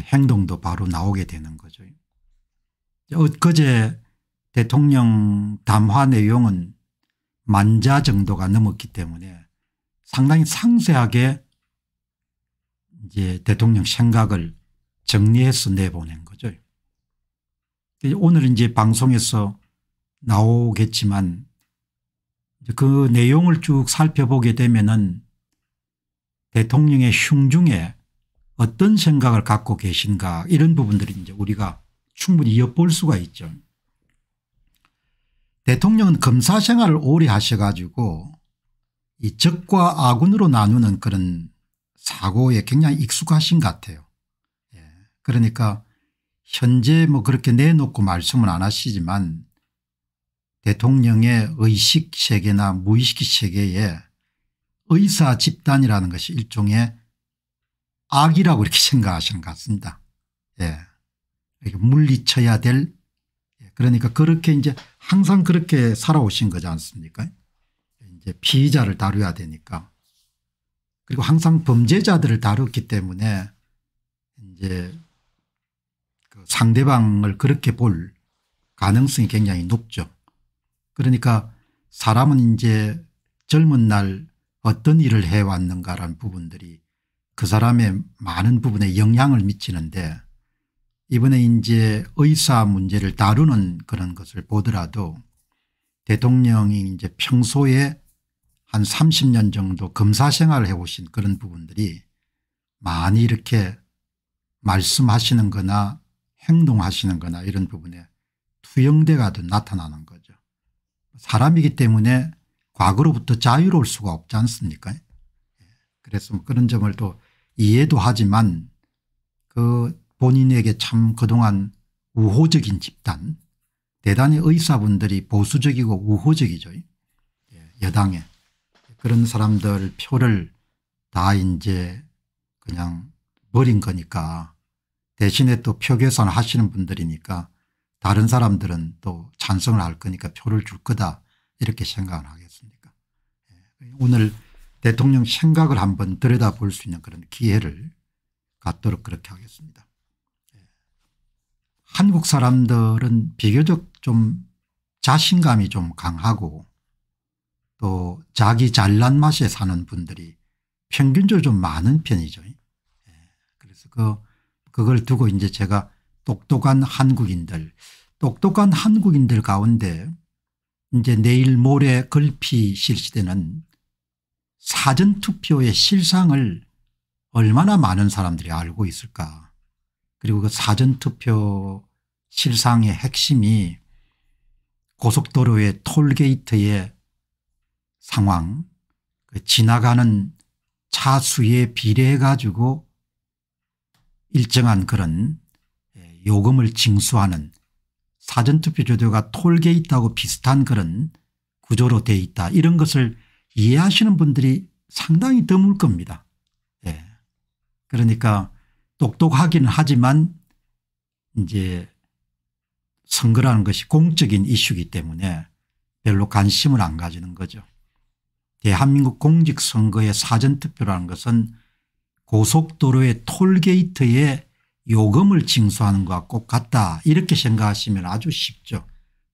행동도 바로 나오게 되는 거죠. 엊그제 어, 대통령 담화 내용은 만자 정도가 넘었기 때문에 상당히 상세하게 이제 대통령 생각을 정리해서 내보낸 거죠. 오늘 이제 방송에서 나오겠지만 그 내용을 쭉 살펴보게 되면은 대통령의 흉 중에 어떤 생각을 갖고 계신가 이런 부분들이 이제 우리가 충분히 엿볼 수가 있죠. 대통령은 검사 생활을 오래 하셔가지고 이 적과 아군으로 나누는 그런 사고에 굉장히 익숙하신 것 같아요. 예. 그러니까 현재 뭐 그렇게 내놓고 말씀은 안 하시지만 대통령의 의식 세계나 무의식 세계에 의사 집단이라는 것이 일종의 악이라고 이렇게 생각하시는 것 같습니다. 예. 물리쳐야 될 예. 그러니까 그렇게 이제 항상 그렇게 살아오신 거지 않습니까? 이제 피의자를 다뤄야 되니까 그리고 항상 범죄자들을 다뤘기 때문에 이제 그 상대방을 그렇게 볼 가능성이 굉장히 높죠. 그러니까 사람은 이제 젊은 날 어떤 일을 해왔는가라는 부분들이 그 사람의 많은 부분에 영향을 미치는데 이번에 이제 의사 문제를 다루는 그런 것을 보더라도 대통령이 이제 평소에 한 30년 정도 검사 생활을 해오신 그런 부분들이 많이 이렇게 말씀하시는 거나 행동하시는 거나 이런 부분에 투영돼가도 나타나는 거죠. 사람이기 때문에 과거로부터 자유로울 수가 없지 않습니까 예. 그래서 뭐 그런 점을 또 이해도 하지만 그 본인에게 참 그동안 우호적인 집단 대단히 의사분들이 보수적이고 우호적이죠. 예, 여당에 그런 사람들 표를 다 이제 그냥 버린 거니까 대신에 또 표계산 하시는 분들이니까 다른 사람들은 또 찬성을 할 거니까 표를 줄 거다 이렇게 생각을 하겠습니까 예, 오늘 대통령 생각을 한번 들여다볼 수 있는 그런 기회를 갖도록 그렇게 하겠습니다. 예. 한국 사람들은 비교적 좀 자신감이 좀 강하고 또 자기 잘난 맛에 사는 분들이 평균적으로 좀 많은 편이죠. 예. 그래서 그 그걸 두고 이제 제가 똑똑한 한국인들 똑똑한 한국인들 가운데 이제 내일 모레 글피 실시되는 사전투표의 실상을 얼마나 많은 사람들이 알고 있을까 그리고 그 사전투표 실상의 핵심이 고속도로의 톨게이트의 상황 그 지나가는 차 수에 비례해 가지고 일정한 그런 예, 요금을 징수하는 사전투표 제도가 톨게이트하고 비슷한 그런 구조로 돼 있다 이런 것을 이해하시는 분들이 상당히 드물 겁니다. 예. 그러니까 똑똑하기는 하지만 이제 선거라는 것이 공적인 이슈이기 때문에 별로 관심을 안 가지는 거죠. 대한민국 공직선거의 사전투표라는 것은 고속도로의 톨게이트에 요금을 징수하는 것과 꼭 같다 이렇게 생각하시면 아주 쉽죠.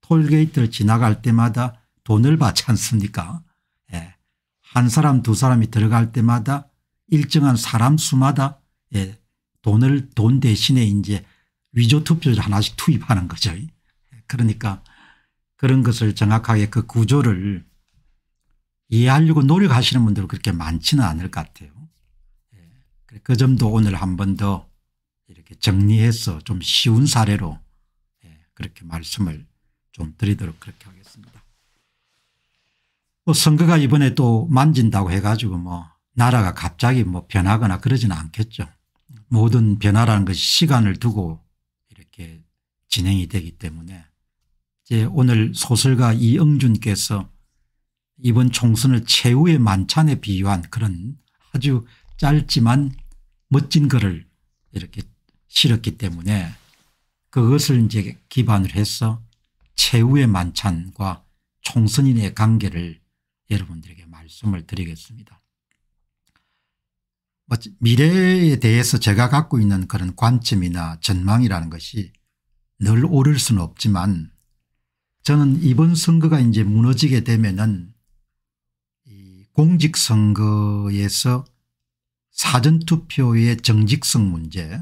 톨게이트를 지나갈 때마다 돈을 받지 않습니까 한 사람 두 사람이 들어갈 때마다 일정한 사람 수마다 예, 돈을 돈 대신에 이제 위조 투표를 하나씩 투입하는 거죠. 예, 그러니까 그런 것을 정확하게 그 구조를 이해하려고 노력하시는 분들 그렇게 많지는 않을 것 같아요. 예, 그 점도 오늘 한 번 더 이렇게 정리해서 좀 쉬운 사례로 예, 그렇게 말씀을 좀 드리도록 그렇게 하겠습니다. 그 선거가 이번에 또 만진다고 해가지고 뭐 나라가 갑자기 뭐 변하거나 그러지는 않겠죠. 모든 변화라는 것이 시간을 두고 이렇게 진행이 되기 때문에 이제 오늘 소설가 이영준께서 이번 총선을 최후의 만찬에 비유한 그런 아주 짧지만 멋진 글을 이렇게 실었기 때문에 그것을 이제 기반으 해서 최후의 만찬과 총선인의 관계를 여러분들에게 말씀을 드리겠습니다. 미래에 대해서 제가 갖고 있는 그런 관점이나 전망이라는 것이 늘 오를 수는 없지만 저는 이번 선거가 이제 무너지게 되면은 공직선거에서 사전투표의 정직성 문제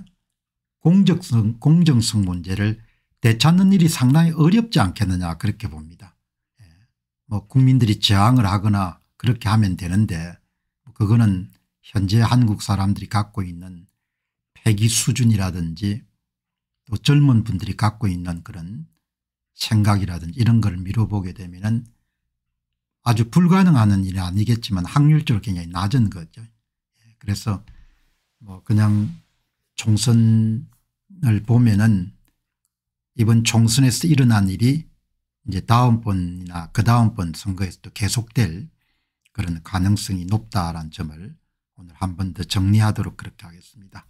공정성, 공정성 문제를 되찾는 일이 상당히 어렵지 않겠느냐 그렇게 봅니다. 뭐 국민들이 저항을 하거나 그렇게 하면 되는데 그거는 현재 한국 사람들이 갖고 있는 폐기 수준이라든지 또 젊은 분들이 갖고 있는 그런 생각이라든지 이런 걸 미뤄보게 되면 은 아주 불가능한 일이 아니겠지만 확률적으로 굉장히 낮은 거죠. 그래서 뭐 그냥 총선을 보면은 이번 총선에서 일어난 일이 이제 다음번이나 그 다음번 선거에서 또 계속될 그런 가능성이 높다라는 점을 오늘 한 번 더 정리하도록 그렇게 하겠습니다.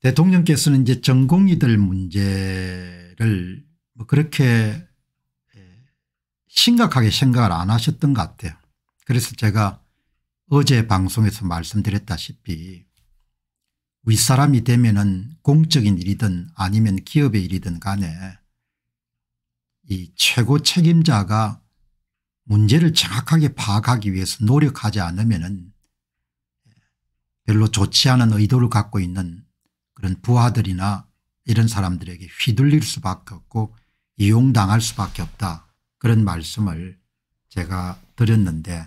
대통령께서는 이제 전공의들 문제를 뭐 그렇게 예, 심각하게 생각을 안 하셨던 것 같아요. 그래서 제가 어제 방송에서 말씀드렸다시피 윗사람이 되면 은 공적인 일이든 아니면 기업의 일이든 간에 이 최고 책임자가 문제를 정확하게 파악하기 위해서 노력하지 않으면 별로 좋지 않은 의도를 갖고 있는 그런 부하들이나 이런 사람들에게 휘둘릴 수밖에 없고 이용당할 수밖에 없다 그런 말씀을 제가 드렸는데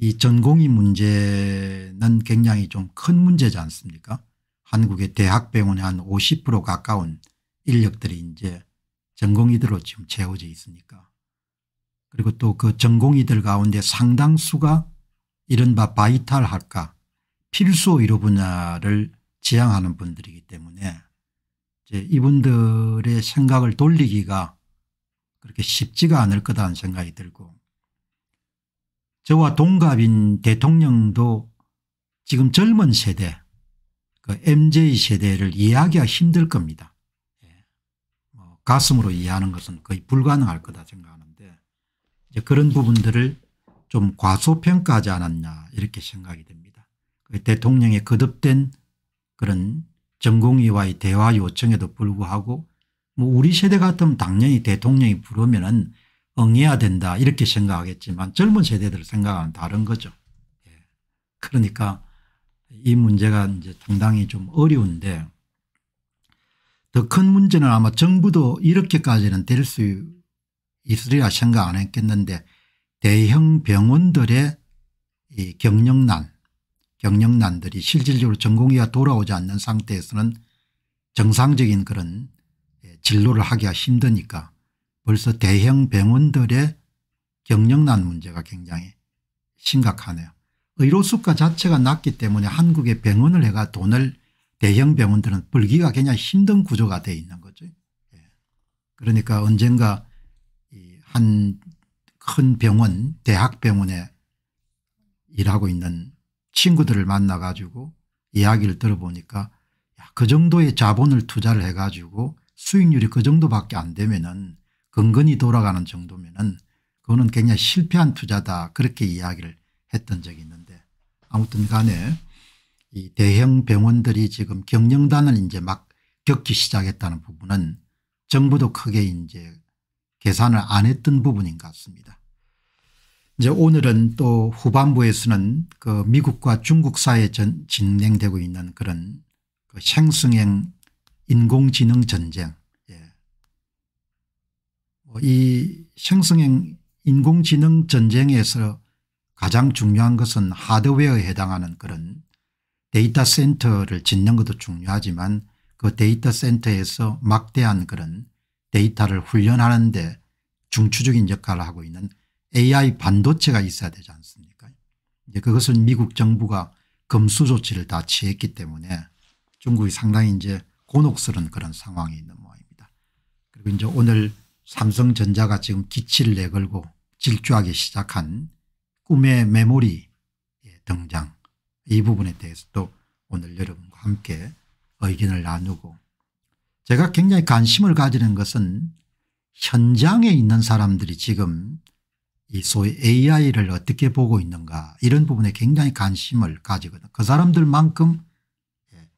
이 전공의 문제는 굉장히 좀 큰 문제지 않습니까 한국의 대학병원의 한50% 가까운 인력들이 이제 전공의들로 지금 채워져 있으니까. 그리고 또 그 전공의들 가운데 상당수가 이른바 바이탈 학과 필수 의료 분야를 지향하는 분들이기 때문에 이분들의 생각을 돌리기가 그렇게 쉽지가 않을 거다는 생각이 들고 저와 동갑인 대통령도 지금 젊은 세대 그 mz 세대를 이해하기가 힘들 겁니다. 가슴으로 이해하는 것은 거의 불가능할 거다 생각하는데 이제 그런 부분들을 좀 과소평가하지 않았냐 이렇게 생각이 됩니다. 그 대통령의 거듭된 그런 전공의와의 대화 요청에도 불구하고 뭐 우리 세대 같으면 당연히 대통령이 부르면은 응해야 된다 이렇게 생각하겠지만 젊은 세대들 생각하는 다른 거죠. 예. 그러니까 이 문제가 이제 상당히 좀 어려운데 더큰 문제는 아마 정부도 이렇게까지는 될 수 있으리라 생각 안 했겠는데 대형 병원들의 이 경영난 경영난들이 실질적으로 전공의가 돌아오지 않는 상태에서는 정상적인 그런 예, 진로를 하기가 힘드니까 벌써 대형 병원들의 경영난 문제가 굉장히 심각하네요. 의료수가 자체가 낮기 때문에 한국의 병원을 해가 돈을 대형 병원들은 불기가 굉장히 힘든 구조가 되어 있는 거죠. 예. 그러니까 언젠가 한 큰 병원 대학병원에 일하고 있는 친구들을 만나 가지고 이야기를 들어보니까 야, 그 정도의 자본을 투자를 해 가지고 수익률이 그 정도밖에 안 되면은 근근히 돌아가는 정도면은 그거는 굉장히 실패한 투자다 그렇게 이야기를 했던 적이 있는데 아무튼 간에 이 대형 병원들이 지금 경영단을 이제 막 겪기 시작했다는 부분은 정부도 크게 이제 계산을 안 했던 부분인 것 같습니다. 이제 오늘은 또 후반부에서는 그 미국과 중국 사이에 전, 진행되고 있는 그런 그 생성형 인공지능 전쟁 예. 뭐 이 생성형 인공지능 전쟁에서 가장 중요한 것은 하드웨어에 해당하는 그런 데이터 센터를 짓는 것도 중요하지만 그 데이터 센터에서 막대한 그런 데이터를 훈련하는 데 중추적인 역할을 하고 있는 AI 반도체가 있어야 되지 않습니까 이제 그것은 미국 정부가 금수 조치를 다 취했기 때문에 중국이 상당히 이제 곤혹스러운 그런 상황이 있는 모양입니다. 그리고 이제 오늘 삼성전자가 지금 기치를 내걸고 질주하기 시작한 꿈의 메모리 등장 이 부분에 대해서도 오늘 여러분과 함께 의견을 나누고 제가 굉장히 관심을 가지는 것은 현장에 있는 사람들이 지금 이 소위 AI를 어떻게 보고 있는가 이런 부분에 굉장히 관심을 가지거든. 그 사람들만큼 예,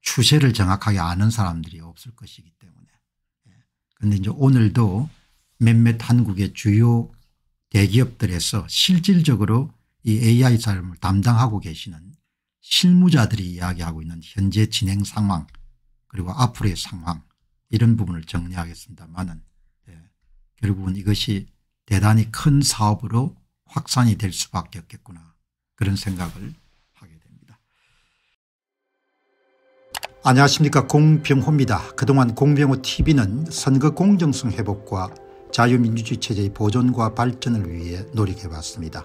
추세를 정확하게 아는 사람들이 없을 것이기 때문에. 그런데 예. 이제 오늘도 몇몇 한국의 주요 대기업들에서 실질적으로 이 AI 삶을 담당하고 계시는 실무자들이 이야기하고 있는 현재 진행 상황 그리고 앞으로의 상황 이런 부분을 정리하겠습니다만은 네. 예, 결국은 이것이 대단히 큰 사업으로 확산이 될 수밖에 없겠구나 그런 생각을 하게 됩니다. 안녕하십니까 공병호입니다. 그동안 공병호 tv는 선거 공정성 회복과 자유민주주의 체제의 보존과 발전을 위해 노력해왔습니다.